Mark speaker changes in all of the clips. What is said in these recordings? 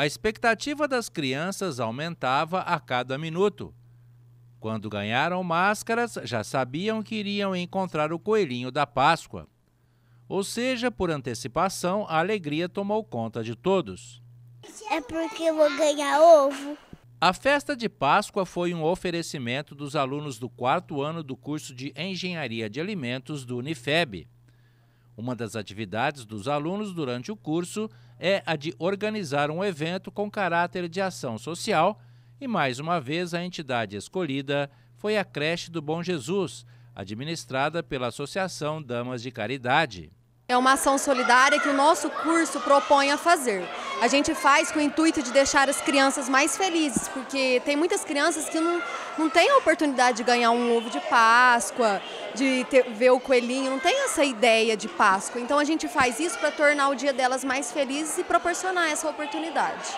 Speaker 1: A expectativa das crianças aumentava a cada minuto. Quando ganharam máscaras, já sabiam que iriam encontrar o coelhinho da Páscoa. Ou seja, por antecipação, a alegria tomou conta de todos.
Speaker 2: É porque eu vou ganhar ovo.
Speaker 1: A festa de Páscoa foi um oferecimento dos alunos do quarto ano do curso de Engenharia de Alimentos do Unifeb. Uma das atividades dos alunos durante o curso é a de organizar um evento com caráter de ação social, e mais uma vez a entidade escolhida foi a creche do Bom Jesus, administrada pela Associação Damas de Caridade.
Speaker 2: É uma ação solidária que o nosso curso propõe a fazer. A gente faz com o intuito de deixar as crianças mais felizes, porque tem muitas crianças que não, não têm a oportunidade de ganhar um ovo de Páscoa, de ter, ver o coelhinho, não tem essa ideia de Páscoa. Então a gente faz isso para tornar o dia delas mais felizes e proporcionar essa oportunidade.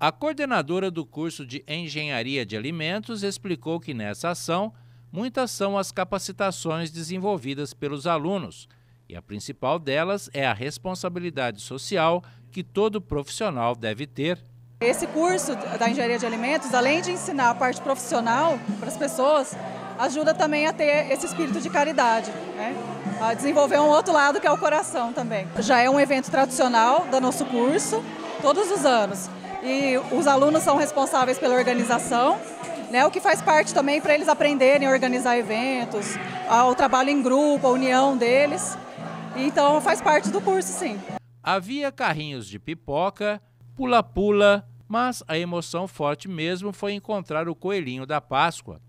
Speaker 1: A coordenadora do curso de Engenharia de Alimentos explicou que nessa ação, muitas são as capacitações desenvolvidas pelos alunos e a principal delas é a responsabilidade social que todo profissional deve ter.
Speaker 3: Esse curso da engenharia de alimentos, além de ensinar a parte profissional para as pessoas, ajuda também a ter esse espírito de caridade, né? a desenvolver um outro lado que é o coração também. Já é um evento tradicional do nosso curso, todos os anos. E os alunos são responsáveis pela organização, né? o que faz parte também para eles aprenderem a organizar eventos, ao trabalho em grupo, a união deles. Então faz parte do curso, sim.
Speaker 1: Havia carrinhos de pipoca, pula-pula, mas a emoção forte mesmo foi encontrar o coelhinho da Páscoa.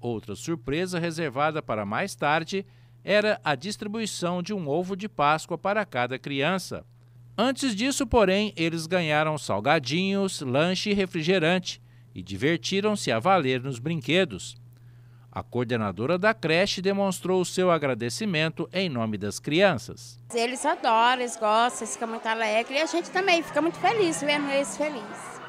Speaker 1: Outra surpresa reservada para mais tarde era a distribuição de um ovo de Páscoa para cada criança. Antes disso, porém, eles ganharam salgadinhos, lanche e refrigerante e divertiram-se a valer nos brinquedos. A coordenadora da creche demonstrou o seu agradecimento em nome das crianças.
Speaker 4: Eles adoram, eles gostam, eles ficam muito alegres e a gente também fica muito feliz vendo eles é felizes.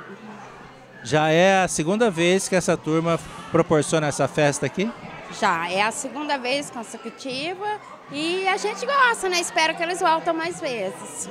Speaker 1: Já é a segunda vez que essa turma proporciona essa festa aqui?
Speaker 4: Já, é a segunda vez consecutiva e a gente gosta, né? Espero que eles voltem mais vezes.